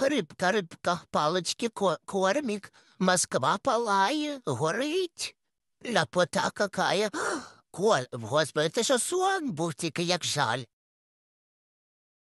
Рибка, рибка, палички, ко кормік, Москва палає, горить. Ляпота какая. Господи, це що сон був тільки як жаль.